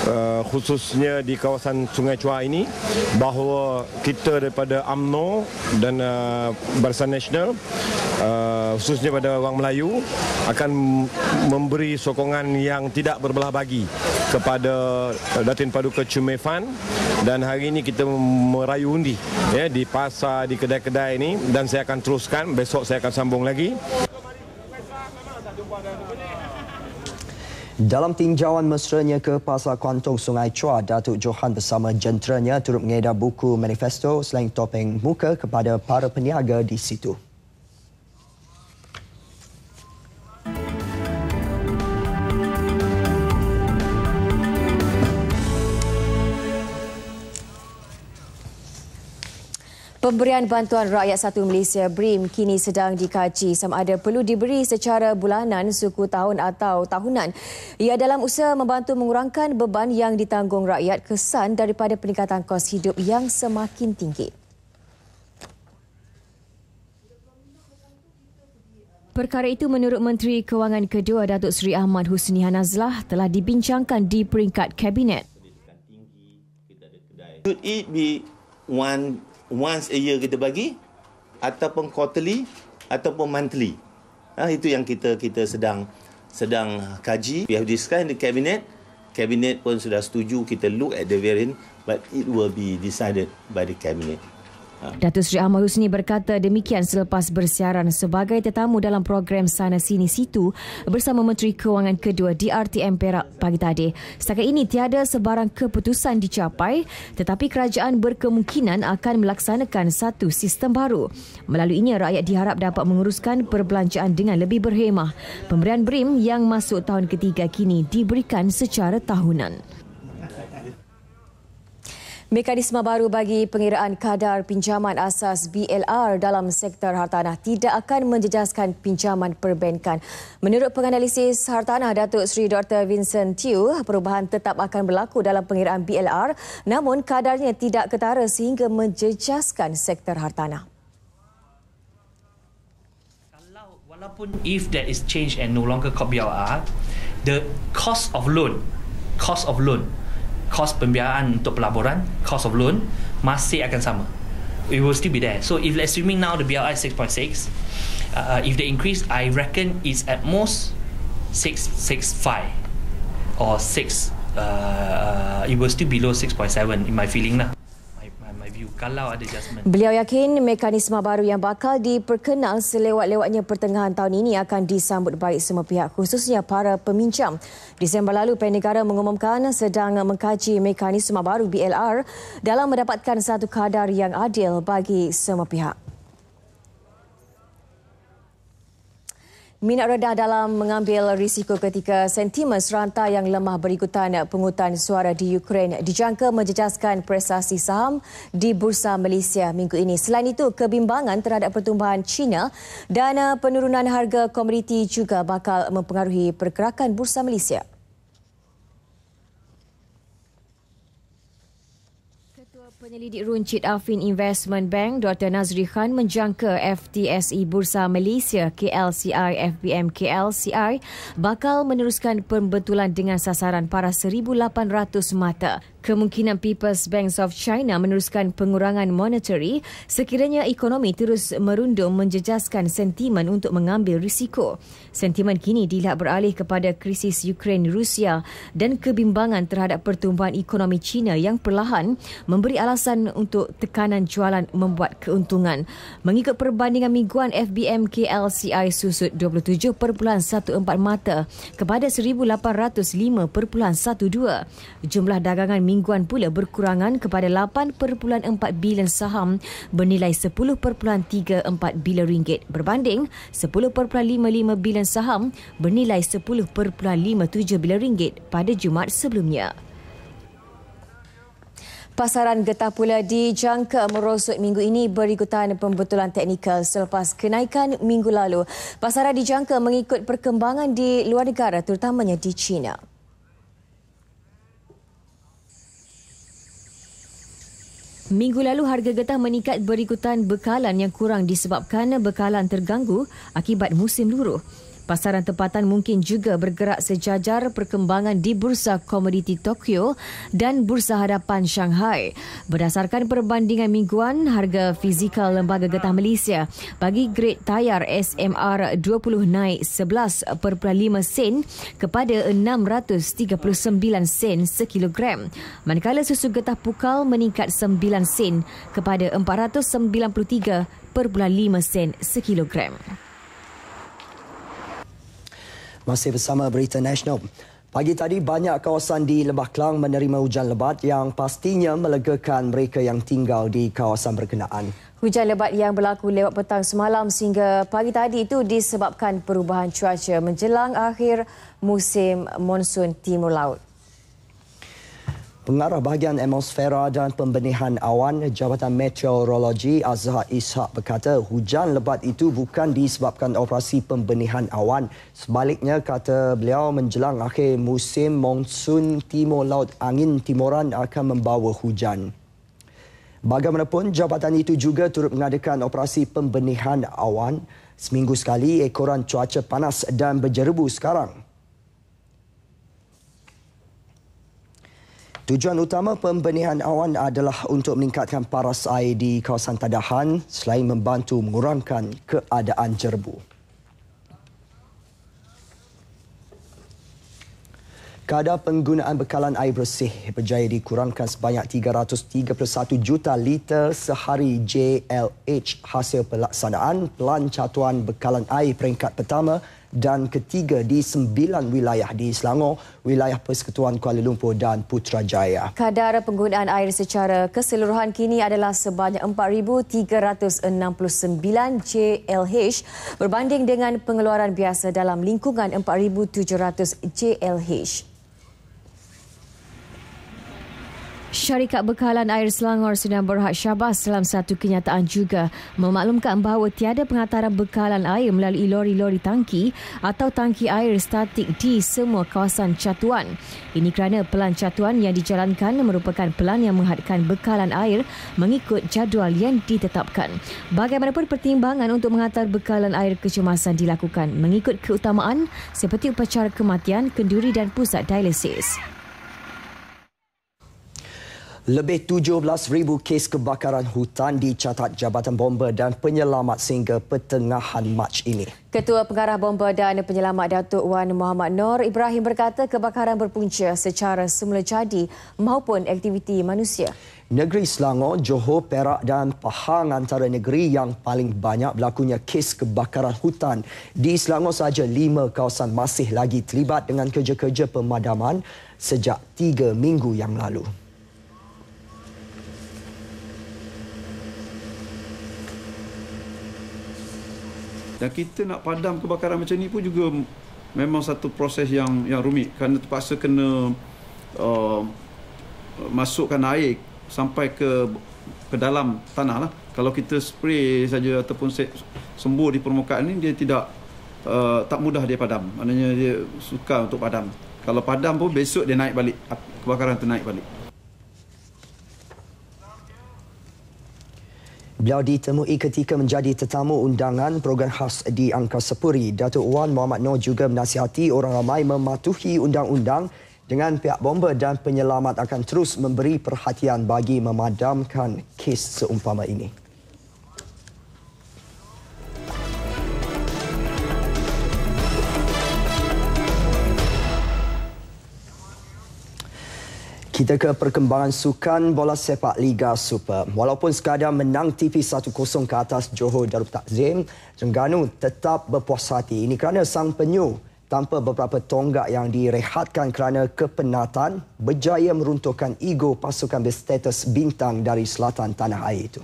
uh, khususnya di kawasan Sungai Chua ini bahawa kita daripada AMNO dan uh, Barisan Nasional uh, khususnya pada orang Melayu akan memberi sokongan yang tidak berbelah bagi kepada uh, Datin Paduka Cumefan dan hari ini kita merayu undi ya, di pasar, di kedai-kedai ini dan saya akan teruskan, besok saya akan sambung lagi. Dalam tinjauan mesranya ke Pasar Kuantong Sungai Chua, Datuk Johan bersama jenteranya turut mengedar buku manifesto selain topeng muka kepada para peniaga di situ. Pemberian bantuan rakyat satu Malaysia BRIM kini sedang dikaji sama ada perlu diberi secara bulanan, suku tahun atau tahunan. Ia dalam usaha membantu mengurangkan beban yang ditanggung rakyat kesan daripada peningkatan kos hidup yang semakin tinggi. Perkara itu menurut Menteri Kewangan Kedua Datuk Seri Ahmad Husni Hanazlah telah dibincangkan di peringkat Kabinet. Should it be one once a year kita bagi ataupun quarterly ataupun monthly. Ha, itu yang kita kita sedang sedang kaji. We have discussed in the cabinet. Cabinet pun sudah setuju kita look at the variant but it will be decided by the cabinet. Datuk Seri Ahmad Husni berkata demikian selepas bersiaran sebagai tetamu dalam program Sana Sini Situ bersama Menteri Kewangan Kedua DRTM Perak pagi tadi. Setakat ini tiada sebarang keputusan dicapai tetapi kerajaan berkemungkinan akan melaksanakan satu sistem baru. Melaluinya rakyat diharap dapat menguruskan perbelanjaan dengan lebih berhemah. Pemberian BRIM yang masuk tahun ketiga kini diberikan secara tahunan. Mekanisme baru bagi pengiraan kadar pinjaman asas BLR dalam sektor hartanah tidak akan menjejaskan pinjaman perbankan. Menurut penganalisis hartanah Datuk Seri Dr. Vincent Tiu, perubahan tetap akan berlaku dalam pengiraan BLR namun kadarnya tidak ketara sehingga menjejaskan sektor hartanah. Kalau walaupun if there is change and no longer BLR, the cost of loan, cost of loan Cost pembiayaan untuk pelaburan cost of loan masih akan sama it will still be there so if assuming now the BRI 6.6 uh, if they increase I reckon it's at most 6.65 or 6 uh, uh, it will still below 6.7 in my feeling lah review kalau ada adjustment. Beliau yakin mekanisme baru yang bakal diperkenal selewat-lewatnya pertengahan tahun ini akan disambut baik semua pihak khususnya para peminjam. Disember lalu Pen Negara mengumumkan sedang mengkaji mekanisme baru BLR dalam mendapatkan satu kadar yang adil bagi semua pihak. Minat rendah dalam mengambil risiko ketika sentimen serantai yang lemah berikutan pengutan suara di Ukraine dijangka menjejaskan prestasi saham di Bursa Malaysia minggu ini. Selain itu, kebimbangan terhadap pertumbuhan China dan penurunan harga komoditi juga bakal mempengaruhi pergerakan Bursa Malaysia. Penyelidik Runcit Afin Investment Bank Dr. Nazri Khan menjangka FTSE Bursa Malaysia KLCI FBM KLCI bakal meneruskan pembetulan dengan sasaran para 1,800 mata. Kemungkinan People's Bank of China meneruskan pengurangan monetary sekiranya ekonomi terus merundum menjejaskan sentimen untuk mengambil risiko. Sentimen kini dilihat beralih kepada krisis Ukraine-Rusia dan kebimbangan terhadap pertumbuhan ekonomi China yang perlahan memberi alasan untuk tekanan jualan membuat keuntungan. Mengikut perbandingan mingguan FBM KLCI susut 27.14 mata kepada 1,805.12. Jumlah dagangan mingguan pula berkurangan kepada 8.4 bilion saham bernilai 10.34 bilion ringgit berbanding 10.55 bilion saham bernilai 10.57 bilion ringgit pada Jumaat sebelumnya. Pasaran getah pula dijangka merosot minggu ini berikutan pembetulan teknikal selepas kenaikan minggu lalu. Pasaran dijangka mengikut perkembangan di luar negara terutamanya di China. Minggu lalu harga getah meningkat berikutan bekalan yang kurang disebabkan bekalan terganggu akibat musim luruh. Pasaran tempatan mungkin juga bergerak sejajar perkembangan di Bursa Komoditi Tokyo dan Bursa Hadapan Shanghai. Berdasarkan perbandingan mingguan, harga fizikal Lembaga Getah Malaysia bagi grade tayar SMR 20 naik 11.5 sen kepada 639 sen sekilogram. Manakala susu getah pukal meningkat 9 sen kepada 493 per bulan 5 sen sekilogram. Masih bersama Berita Nasional. Pagi tadi, banyak kawasan di Lebah Kelang menerima hujan lebat yang pastinya melegakan mereka yang tinggal di kawasan berkenaan. Hujan lebat yang berlaku lewat petang semalam sehingga pagi tadi itu disebabkan perubahan cuaca menjelang akhir musim monsun timur laut. Pengarah bahagian atmosfera dan pembenihan awan Jabatan Meteorologi Azhar Ishak berkata hujan lebat itu bukan disebabkan operasi pembenihan awan. Sebaliknya kata beliau menjelang akhir musim monsun timur laut angin timuran akan membawa hujan. Bagaimanapun jabatan itu juga turut mengadakan operasi pembenihan awan seminggu sekali ekoran cuaca panas dan berjerebu sekarang. Tujuan utama pembenihan awan adalah untuk meningkatkan paras air di kawasan tadahan selain membantu mengurangkan keadaan jerbu. Kadar penggunaan bekalan air bersih berjaya dikurangkan sebanyak 331 juta liter sehari JLH hasil pelaksanaan pelan catuan bekalan air peringkat pertama dan ketiga di sembilan wilayah di Selangor, wilayah Persekutuan Kuala Lumpur dan Putrajaya. Kadar penggunaan air secara keseluruhan kini adalah sebanyak 4,369 JLH berbanding dengan pengeluaran biasa dalam lingkungan 4,700 JLH. Syarikat Bekalan Air Selangor sedang berhad syabas dalam satu kenyataan juga memaklumkan bahawa tiada pengantaran bekalan air melalui lori-lori tangki atau tangki air statik di semua kawasan catuan. Ini kerana pelan catuan yang dijalankan merupakan pelan yang menghadkan bekalan air mengikut jadual yang ditetapkan. Bagaimanapun pertimbangan untuk mengantar bekalan air kecemasan dilakukan mengikut keutamaan seperti upacara kematian, kenduri dan pusat dialisis. Lebih 17,000 kes kebakaran hutan dicatat Jabatan Bomba dan Penyelamat sehingga pertengahan Mac ini. Ketua Pengarah Bomba dan Penyelamat Datuk Wan Muhammad Nor Ibrahim berkata kebakaran berpunca secara semula jadi maupun aktiviti manusia. Negeri Selangor, Johor, Perak dan Pahang antara negeri yang paling banyak berlakunya kes kebakaran hutan. Di Selangor sahaja lima kawasan masih lagi terlibat dengan kerja-kerja pemadaman sejak tiga minggu yang lalu. Dan kita nak padam kebakaran macam ni pun juga memang satu proses yang yang rumit kerana terpaksa kena uh, masukkan air sampai ke ke dalam tanah lah. Kalau kita spray saja ataupun sembur di permukaan ni dia tidak uh, tak mudah dia padam. Maknanya dia sukar untuk padam. Kalau padam pun besok dia naik balik kebakaran tu naik balik. Beliau ditemui ketika menjadi tetamu undangan program khas di Angkasa Puri. Datuk Wan Muhammad Noor juga menasihati orang ramai mematuhi undang-undang dengan pihak bomba dan penyelamat akan terus memberi perhatian bagi memadamkan kes seumpama ini. Kita ke perkembangan sukan bola sepak Liga Super. Walaupun sekadar menang tipis 1-0 ke atas Johor Darul Takzim, Terengganu tetap berpuas hati. Ini kerana sang penyu tanpa beberapa tonggak yang direhatkan kerana kepenatan berjaya meruntuhkan ego pasukan berstatus bintang dari selatan tanah air itu.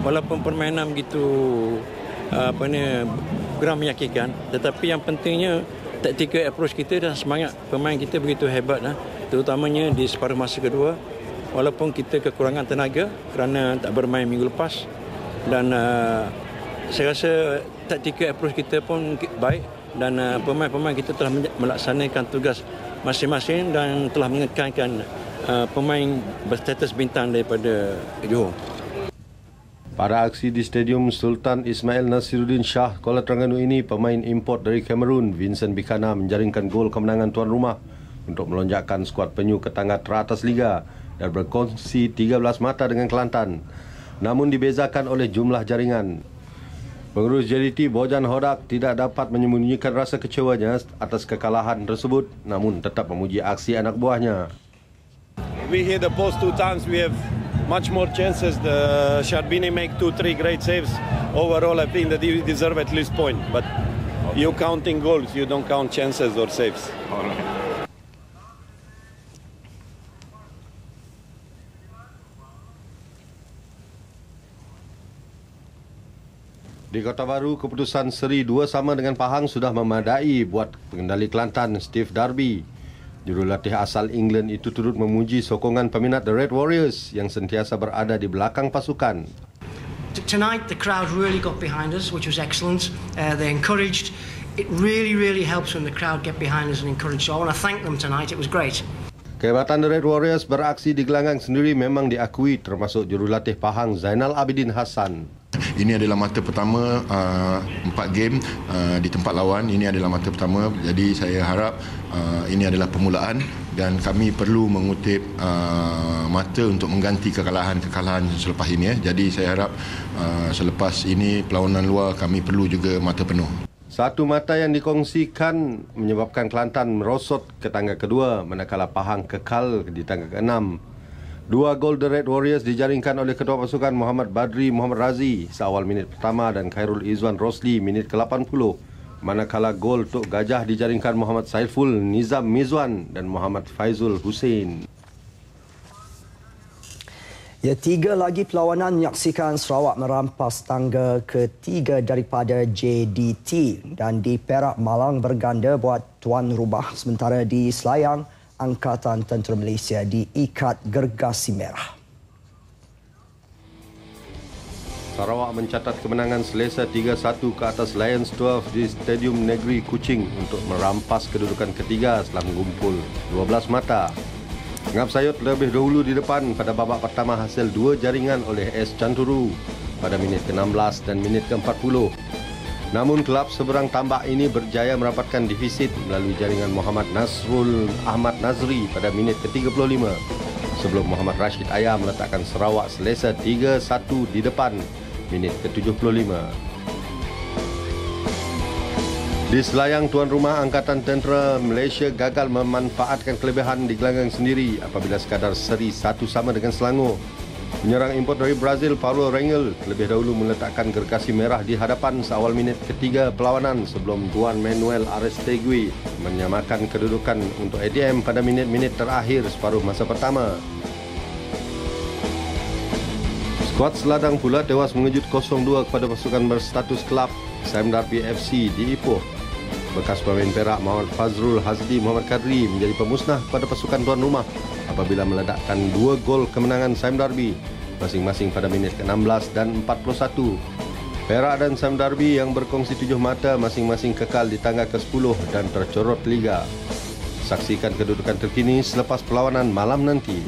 Walaupun permainan begitu apa ni geram meyakinkan tetapi yang pentingnya taktikal approach kita dan semangat pemain kita begitu hebat lah. Terutamanya di separuh masa kedua walaupun kita kekurangan tenaga kerana tak bermain minggu lepas dan uh, saya rasa taktikal approach kita pun baik dan uh, pemain-pemain kita telah melaksanakan tugas masing-masing dan telah mengekalkan uh, ah, pemain berstatus bintang daripada Johor. Pada aksi di Stadium Sultan Ismail Nasiruddin Shah Kuala Terengganu ini, pemain import dari Kamerun, Vincent Bikana menjaringkan gol kemenangan tuan rumah untuk melonjakkan skuad penyu ke tangga teratas Liga dan berkongsi 13 mata dengan Kelantan. Namun dibezakan oleh jumlah jaringan. Pengurus JDT Bojan Hodak tidak dapat menyembunyikan rasa kecewanya atas kekalahan tersebut namun tetap memuji aksi anak buahnya. We hit the post two times we have much more chances. The Sharbini make two, three great saves. Overall, I think that he deserve at least point. But you counting goals, you don't count chances or saves. All right. Di Kota Baru, keputusan seri dua sama dengan Pahang sudah memadai buat pengendali Kelantan Steve Darby. Jurulatih asal England itu turut memuji sokongan peminat The Red Warriors yang sentiasa berada di belakang pasukan. Tonight the crowd really got behind us, which was excellent. Uh, they encouraged. It really, really helps when the crowd get behind us and encourage. So I want to thank them tonight. It was great. Kehebatan The Red Warriors beraksi di gelanggang sendiri memang diakui termasuk jurulatih Pahang Zainal Abidin Hassan ini adalah mata pertama uh, empat game uh, di tempat lawan ini adalah mata pertama jadi saya harap uh, ini adalah permulaan dan kami perlu mengutip uh, mata untuk mengganti kekalahan-kekalahan selepas ini eh. jadi saya harap uh, selepas ini perlawanan luar kami perlu juga mata penuh satu mata yang dikongsikan menyebabkan Kelantan merosot ke tangga kedua manakala Pahang kekal di tangga keenam Dua gol The Red Warriors dijaringkan oleh ketua pasukan Muhammad Badri Muhammad Razi seawal minit pertama dan Khairul Izzuan Rosli minit ke-80. Manakala gol Tok Gajah dijaringkan Muhammad Saiful Nizam Mizwan dan Muhammad Faizul Hussein. Ya, tiga lagi perlawanan menyaksikan Sarawak merampas tangga ketiga daripada JDT dan di Perak Malang berganda buat tuan rumah sementara di Selayang Angkatan Tentera Malaysia di Ikat Gergasi Merah. Sarawak mencatat kemenangan selesa 3-1 ke atas Lions 12 di Stadium Negeri Kuching untuk merampas kedudukan ketiga setelah mengumpul 12 mata. Ngap Sayut lebih dahulu di depan pada babak pertama hasil dua jaringan oleh S. Canturu pada minit ke-16 dan minit ke-40. Namun kelab seberang tambak ini berjaya merapatkan defisit melalui jaringan Muhammad Nasrul Ahmad Nazri pada minit ke-35 sebelum Muhammad Rashid Ayah meletakkan Sarawak selesa 3-1 di depan minit ke-75. Di selayang tuan rumah Angkatan Tentera, Malaysia gagal memanfaatkan kelebihan di gelanggang sendiri apabila sekadar seri satu sama dengan Selangor Penyerang import dari Brazil, Paulo Rangel, lebih dahulu meletakkan gergasi merah di hadapan seawal minit ketiga perlawanan sebelum Juan Manuel Arestegui menyamakan kedudukan untuk ADM pada minit-minit terakhir separuh masa pertama. Skuad Seladang pula tewas mengejut 0-2 kepada pasukan berstatus kelab Sam Darby FC di Ipoh. Bekas pemain perak Mohamed Fazrul Hazdi Muhammad Kadri menjadi pemusnah pada pasukan tuan rumah apabila meledakkan dua gol kemenangan Sam Darby masing-masing pada minit ke-16 dan 41. Perak dan Sam Darby yang berkongsi tujuh mata masing-masing kekal di tangga ke-10 dan tercorot liga. Saksikan kedudukan terkini selepas perlawanan malam nanti.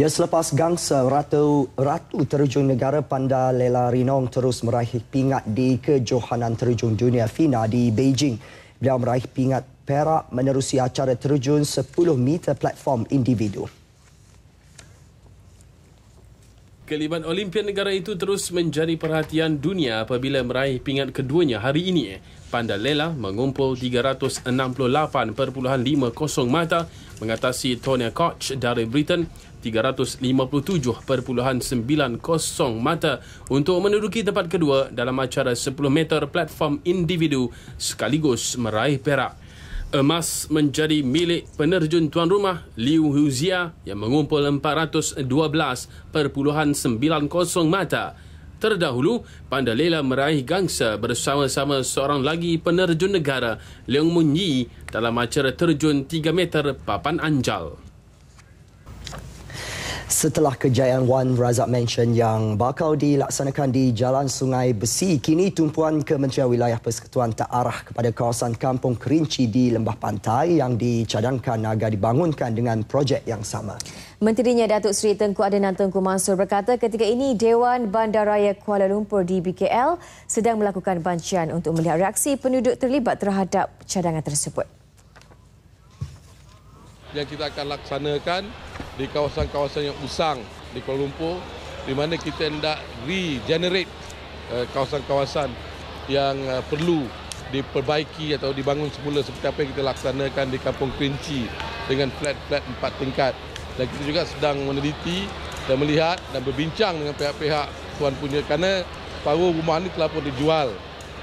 Ya, selepas gangsa Ratu, Ratu Terjun Negara Panda Lela Rinong terus meraih pingat di Kejohanan Terjun Dunia FINA di Beijing. Beliau meraih pingat perak menerusi acara terjun 10 meter platform individu. Kelibat Olimpian negara itu terus menjadi perhatian dunia apabila meraih pingat keduanya hari ini. Panda Lela mengumpul 368.50 mata mengatasi Tonya Koch dari Britain 357.90 mata untuk menduduki tempat kedua dalam acara 10 meter platform individu sekaligus meraih perak. Emas menjadi milik penerjun tuan rumah Liu Huzia yang mengumpul 412.90 mata. Terdahulu, Pandalela meraih gangsa bersama-sama seorang lagi penerjun negara, Leung Mun Yi, dalam acara terjun 3 meter papan anjal setelah kejayaan Wan Razak Mansion yang bakal dilaksanakan di Jalan Sungai Besi, kini tumpuan Kementerian Wilayah Persekutuan tak arah kepada kawasan Kampung Kerinci di Lembah Pantai yang dicadangkan agar dibangunkan dengan projek yang sama. Menterinya Datuk Seri Tengku Adenan Tengku Mansur berkata ketika ini Dewan Bandaraya Kuala Lumpur di BKL sedang melakukan bancian untuk melihat reaksi penduduk terlibat terhadap cadangan tersebut yang kita akan laksanakan di kawasan-kawasan yang usang di Kuala Lumpur di mana kita hendak regenerate eh, kawasan-kawasan yang eh, perlu diperbaiki atau dibangun semula seperti apa yang kita laksanakan di Kampung Kerinci dengan flat-flat empat tingkat dan kita juga sedang meneliti dan melihat dan berbincang dengan pihak-pihak tuan punya kerana separuh rumah ini telah pun dijual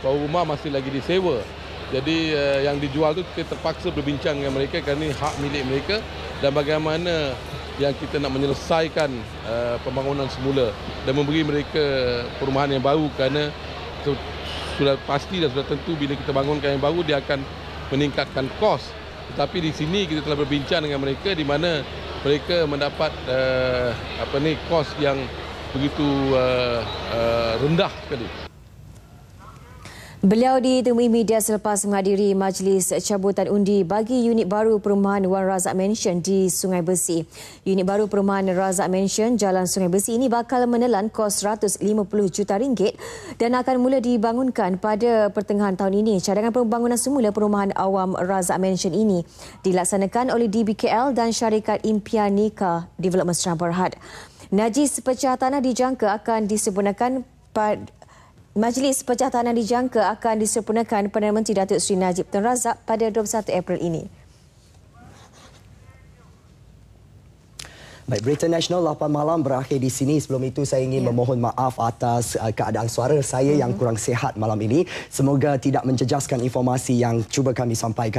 separuh rumah masih lagi disewa jadi uh, yang dijual tu kita terpaksa berbincang dengan mereka kerana ini hak milik mereka dan bagaimana yang kita nak menyelesaikan uh, pembangunan semula dan memberi mereka perumahan yang baru kerana tu, sudah pasti dan sudah tentu bila kita bangunkan yang baru dia akan meningkatkan kos. Tetapi di sini kita telah berbincang dengan mereka di mana mereka mendapat uh, apa ni kos yang begitu uh, uh, rendah sekali. Beliau ditemui media selepas menghadiri majlis cabutan undi bagi unit baru perumahan Wan Razak Mansion di Sungai Besi. Unit baru perumahan Razak Mansion Jalan Sungai Besi ini bakal menelan kos 150 juta ringgit dan akan mula dibangunkan pada pertengahan tahun ini. Cadangan pembangunan semula perumahan awam Razak Mansion ini dilaksanakan oleh DBKL dan syarikat Impian Nika Development Sdn Bhd. Najis pecah tanah dijangka akan disempurnakan Majlis pecah Pejahatanan dijangka akan disempurnakan Perdana Menteri Datuk Seri Najib Tun Razak pada 21 April ini. Baik, Berita Nasional 8 malam berakhir di sini. Sebelum itu, saya ingin ya. memohon maaf atas uh, keadaan suara saya mm -hmm. yang mhm. kurang sehat malam ini. Semoga tidak menjejaskan informasi yang cuba kami sampaikan.